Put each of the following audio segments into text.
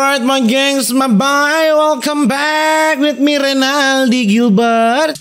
Alright my gangs, my bye Welcome back with me Renaldi Gilbert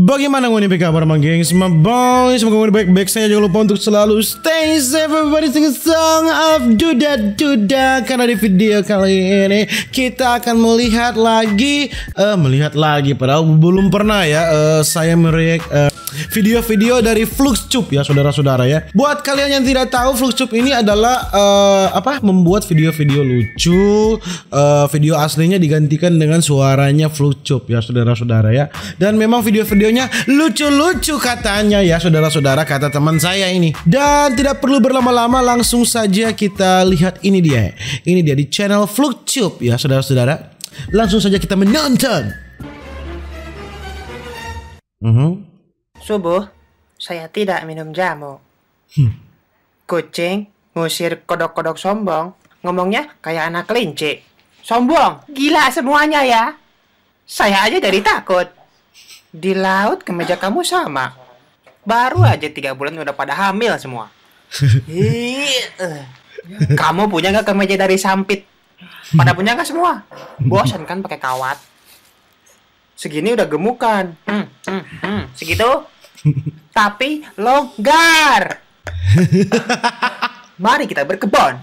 Bagaimana nih kabar mang geng semua boys Semoga kalian baik-baik saya Jangan lupa untuk selalu stay safe everybody sing a song of Duda Duda Karena di video kali ini Kita akan melihat lagi uh, Melihat lagi Padahal belum pernah ya uh, Saya mereact uh, eh, video-video dari Fluxcup ya saudara-saudara ya. Buat kalian yang tidak tahu Fluxcup ini adalah uh, apa? membuat video-video lucu, uh, video aslinya digantikan dengan suaranya Fluxcup ya saudara-saudara ya. Dan memang video-videonya lucu-lucu katanya ya saudara-saudara kata teman saya ini. Dan tidak perlu berlama-lama langsung saja kita lihat ini dia. Ini dia di channel Fluxcup ya saudara-saudara. Langsung saja kita menonton. Mm Subuh, saya tidak minum jamu. Hmm. Kucing ngusir kodok-kodok sombong, ngomongnya kayak anak kelinci. Sombong, gila semuanya ya. Saya aja dari takut. Di laut kemeja kamu sama. Baru aja tiga bulan udah pada hamil semua. Eh. kamu punya nggak kemeja dari sampit? Pada punya nggak semua? Bosan kan pakai kawat? Segini udah gemukan. Hmm, hmm, hmm. Segitu tapi longgar. Mari kita berkebon.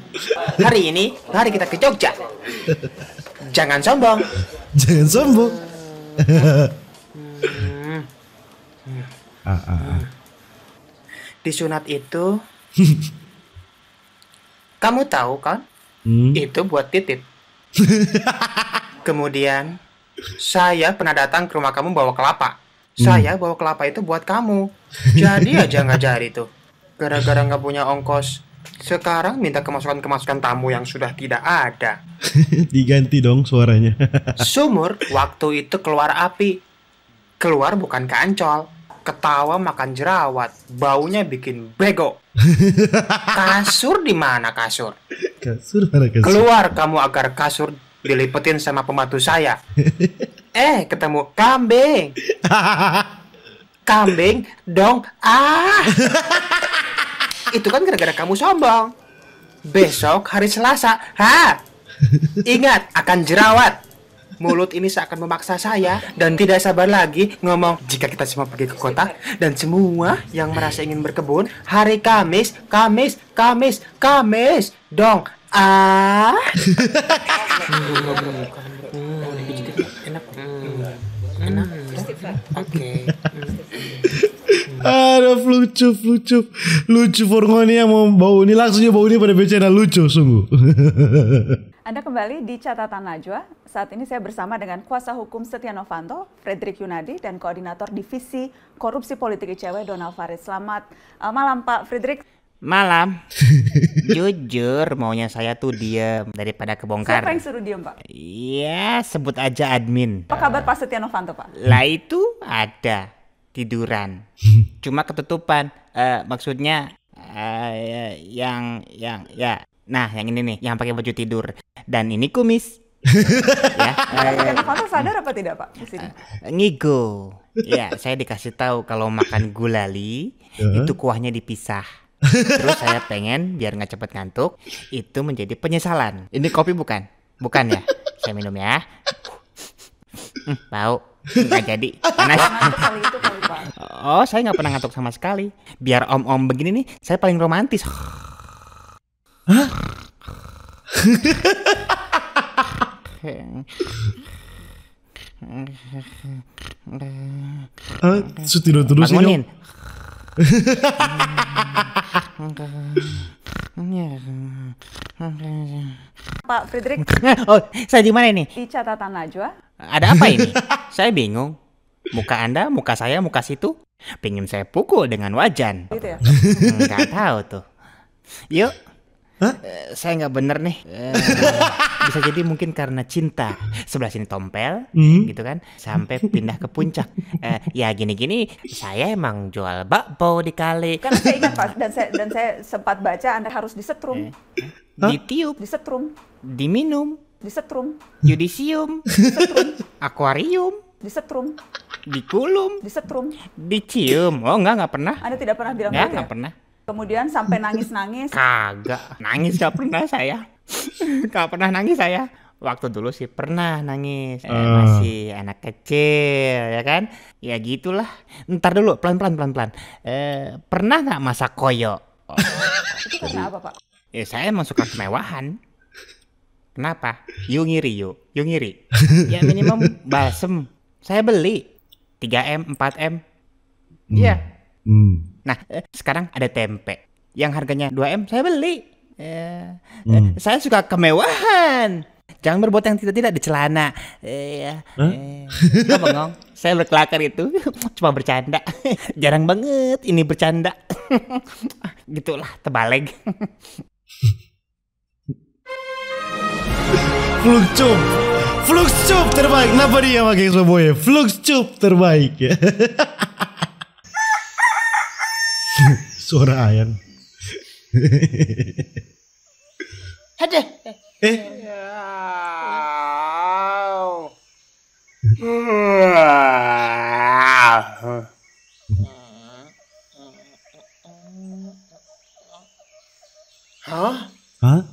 Hari ini, mari kita ke Jogja. Jangan sombong. Jangan sombong. Hmm. Ah, ah, ah. Di sunat Disunat itu, kamu tahu kan? Hmm. Itu buat titip. Kemudian, saya pernah datang ke rumah kamu bawa kelapa. Hmm. saya bawa kelapa itu buat kamu jadi aja nggak jadi tuh gara-gara nggak punya ongkos sekarang minta kemasukan-kemasukan tamu yang sudah tidak ada diganti dong suaranya sumur waktu itu keluar api keluar bukan ke ancol ketawa makan jerawat, baunya bikin bego. Kasur di mana kasur? Kasur mana kasur? Keluar kamu agar kasur dilipetin sama pembantu saya. eh ketemu kambing. kambing dong ah. Itu kan gara-gara kamu sombong. Besok hari Selasa, ha? Ingat akan jerawat. Mulut ini seakan memaksa saya dan tidak sabar lagi ngomong jika kita semua pergi ke kota dan semua yang merasa ingin berkebun hari Kamis, Kamis, Kamis, Kamis dong. Ah. Oke. ada lucu lucu lucu Furgoni yang mau bau ini langsungnya bau ini pada becana lucu sungguh. Anda kembali di catatan Najwa. Saat ini saya bersama dengan kuasa hukum Setia Novanto, Frederick Yunadi, dan koordinator divisi korupsi politik ICW Donald Faris. Selamat eh, malam Pak Frederick. Malam. Jujur, maunya saya tuh diam daripada kebongkar. Siapa yang suruh diam, Pak? Iya, sebut aja admin. Apa kabar Pak Setia Novanto, Pak? Lah itu ada tiduran. Cuma ketutupan. Uh, maksudnya uh, yang yang ya. Nah, yang ini nih, yang pakai baju tidur. Dan ini kumis. ya. Uh, Novanto sadar apa tidak, Pak? Uh, ngigo. Ya, saya dikasih tahu kalau makan gulali uh -huh. itu kuahnya dipisah. Terus saya pengen biar nggak cepet ngantuk itu menjadi penyesalan. Ini kopi bukan? Bukan ya? Saya minum ya. Hmm, bau. Nggak jadi. Panas. Oh, saya nggak pernah ngantuk sama sekali. Biar om-om begini nih, saya paling romantis. Hah? Ah, tidur terus Pak Frederick. oh, saya di mana ini? Di catatan Najwa. Ada apa ini? saya bingung. Muka Anda, muka saya, muka situ. Pengen saya pukul dengan wajan. Gitu ya? Enggak tahu tuh. Yuk. Hah? Uh, saya nggak bener nih. Uh, bisa jadi mungkin karena cinta sebelah sini tompel hmm. gitu kan sampai pindah ke puncak uh, ya gini-gini saya emang jual bakpo di kali kan saya ingat pak dan saya dan saya sempat baca anda harus disetrum eh, ditiup disetrum diminum disetrum yudisium disetrum akuarium disetrum dikulum disetrum dicium oh enggak enggak pernah anda tidak pernah bilang enggak enggak ya? pernah kemudian sampai nangis-nangis kagak nangis enggak pernah saya Gak pernah nangis saya. Waktu dulu sih pernah nangis, eh, ah. masih anak kecil ya kan? Ya gitulah. Ntar dulu pelan-pelan pelan-pelan. Eh, pernah nggak masa koyo? Itu karena apa pak? Ya saya emang suka kemewahan. Kenapa? Yu ngiri yuk, yu ngiri. Ya minimum balsem. Saya beli 3M, 4M. Iya. Hmm. Hmm. Nah, eh, sekarang ada tempe yang harganya 2M saya beli. Ya. Hmm. Eh, saya suka kemewahan. Jangan berbuat yang tidak-tidak di celana. Iya. ngomong Saya berkelakar itu cuma bercanda. Jarang banget ini bercanda. Gitulah tebaleg. Flukcup. Flukcup terbaik. Kenapa dia pakai semuanya? Flukcup terbaik ya. Suara ayam. Hade. Eh. Hah? Hah?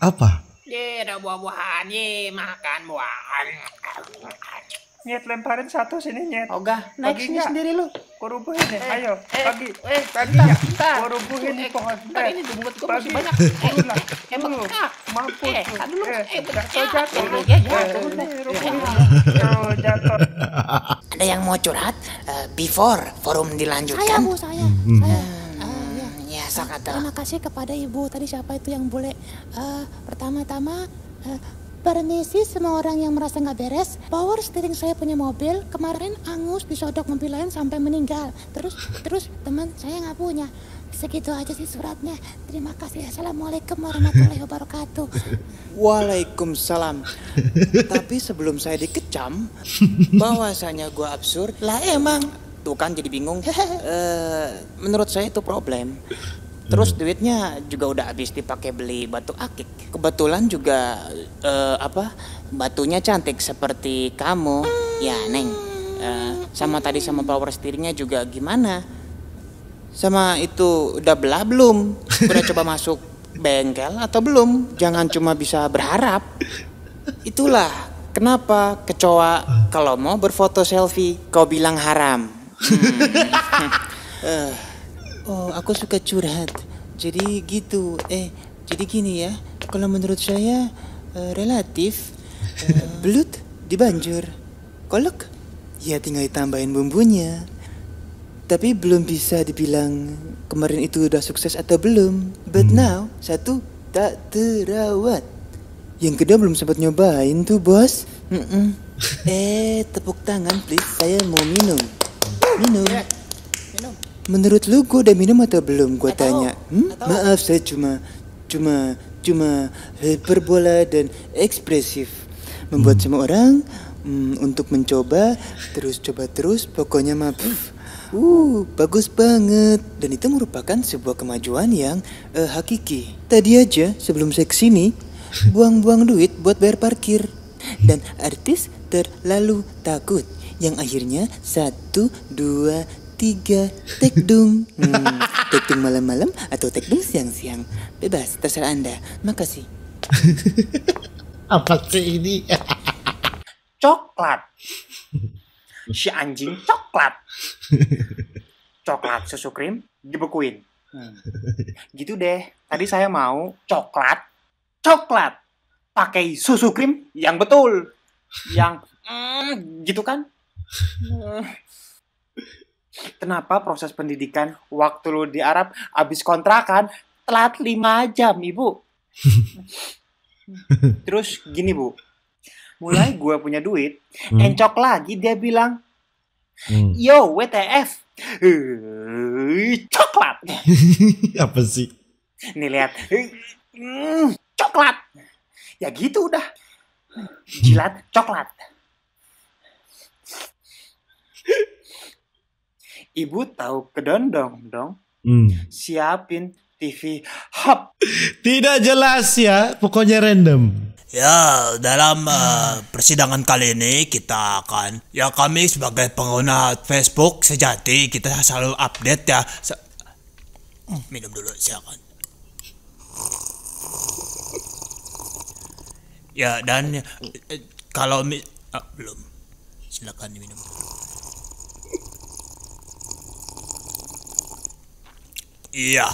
Apa? Ye, ada buah-buahan, ye, makan buahan. Nyet lemparin satu sini nyet. Ogah, naik sini sendiri lu. Kau ya? nih, eh, ayo. Eh, pagi. Eh, pagi ya. Kau nih pohon. Bentar, eh, ini lumut gue masih banyak. Eh, eh, eh, bengkak. Mampus. Eh, aduh lu. Eh, jatuh, jatuh. Ya, jatuh. Jatuh, Ada yang mau curhat? Uh, before forum dilanjutkan. Saya, Bu, saya. Hmm, hmm. Saya. Hmm, eh, ya. Ya, sok Terima kasih kepada Ibu. Tadi siapa itu yang boleh? Pertama-tama, permisi semua orang yang merasa nggak beres power steering saya punya mobil kemarin angus disodok mobil lain sampai meninggal terus terus teman saya nggak punya segitu aja sih suratnya terima kasih assalamualaikum warahmatullahi wabarakatuh waalaikumsalam tapi sebelum saya dikecam bahwasanya gue absurd lah emang tuh kan jadi bingung uh, menurut saya itu problem Terus hmm. duitnya juga udah habis dipakai beli batu akik. Kebetulan juga uh, apa batunya cantik seperti kamu, ya Neng. Uh, sama tadi sama power steeringnya juga gimana? Sama itu udah belah belum? Udah coba masuk bengkel atau belum? Jangan cuma bisa berharap. Itulah kenapa kecoa kalau mau berfoto selfie kau bilang haram. Hmm. uh. Oh, aku suka curhat. Jadi gitu. Eh, jadi gini ya. Kalau menurut saya uh, relatif uh, belut dibanjur. Kolek ya tinggal ditambahin bumbunya. Tapi belum bisa dibilang kemarin itu udah sukses atau belum. But hmm. now satu tak terawat. Yang kedua belum sempat nyobain tuh bos. Mm -mm. eh tepuk tangan please, saya mau minum. Minum. Yeah. Minum menurut lu gue udah minum atau belum? Gue tanya. Hmm? Maaf saya cuma cuma cuma hiperbola dan ekspresif membuat hmm. semua orang hmm, untuk mencoba terus coba terus pokoknya maaf uh bagus banget dan itu merupakan sebuah kemajuan yang uh, hakiki tadi aja sebelum saya kesini buang-buang duit buat bayar parkir hmm. dan artis terlalu takut yang akhirnya satu dua tiga tekdung hmm, tekdung malam-malam atau tekdung siang-siang bebas terserah anda makasih apa sih ini coklat si anjing coklat coklat susu krim dibekuin hmm. gitu deh tadi saya mau coklat coklat pakai susu krim yang betul yang mm, gitu kan hmm. Kenapa proses pendidikan waktu lu di Arab abis kontrakan telat 5 jam, Ibu? Terus gini, Bu. Mulai gue punya duit, hmm. encok lagi dia bilang, hmm. "Yo, WTF." coklat. Apa sih? Nih lihat. Hmm, coklat. Ya gitu udah. Jilat coklat. ibu tahu kedondong dong. Hmm. Siapin TV hub. Tidak jelas ya, pokoknya random. Ya, dalam uh, persidangan kali ini kita akan ya kami sebagai pengguna Facebook sejati kita selalu update ya. Se hmm, minum dulu silakan. Ya dan uh, kalau uh, belum silakan diminum. Iya,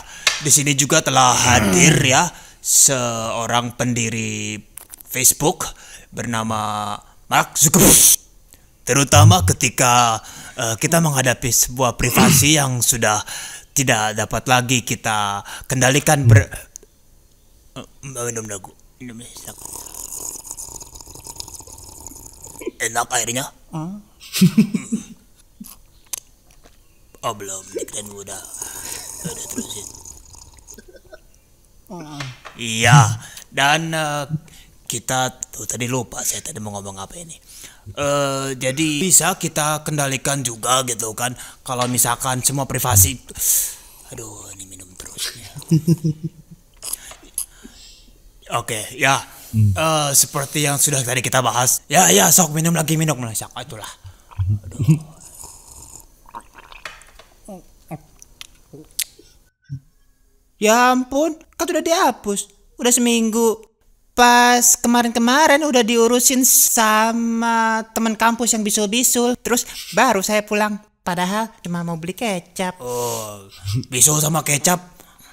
di sini juga telah hadir hmm. ya seorang pendiri Facebook bernama Mark Zuckerberg. Terutama ketika uh, kita menghadapi sebuah privasi yang sudah tidak dapat lagi kita kendalikan ber eh, ya, enak airnya oh belum di udah. Iya, dan uh, kita tuh tadi lupa saya tadi mau ngomong apa ini. Uh, jadi bisa kita kendalikan juga gitu kan kalau misalkan semua privasi aduh ini minum terusnya oke okay, ya hmm. uh, seperti yang sudah tadi kita bahas ya ya sok minum lagi minum lah itulah aduh. Ya ampun, kan udah dihapus. Udah seminggu. Pas kemarin-kemarin udah diurusin sama teman kampus yang bisul-bisul. Terus baru saya pulang. Padahal cuma mau beli kecap. Oh, bisul sama kecap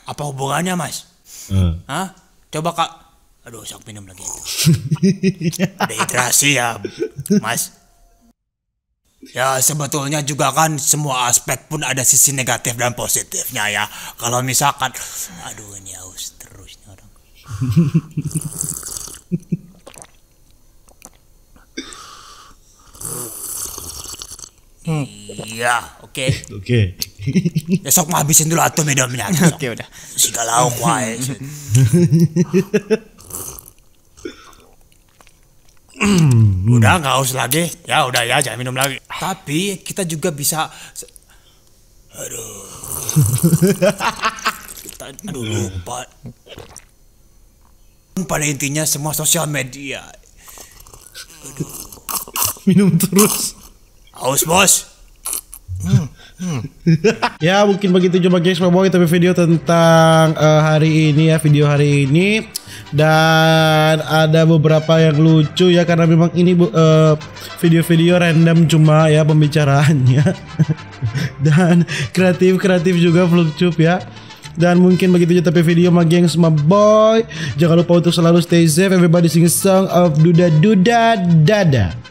apa hubungannya mas? Hmm. Hah? Coba kak. Aduh, sok minum lagi. Dehidrasi ya, mas. Ya sebetulnya juga kan semua aspek pun ada sisi negatif dan positifnya ya. Kalau misalkan, aduh ini haus terusnya orang. Iya, oke. Oke. Besok mah habisin dulu atau mediumnya. Oke okay, gitu. udah. Segala lauk wae. Hmm. udah nggak haus lagi. Ya udah ya jangan minum lagi. Tapi kita juga bisa Aduh. kita aduh lupa. Pada intinya semua sosial media. Aduh. Minum terus. Haus, Bos. Hmm. ya mungkin begitu coba guys membawa tapi video tentang uh, hari ini ya video hari ini dan ada beberapa yang lucu ya karena memang ini eh, video-video uh, random cuma ya pembicaraannya dan kreatif kreatif juga flukcup ya dan mungkin begitu aja tapi video sama geng sama boy jangan lupa untuk selalu stay safe everybody sing song of duda duda dada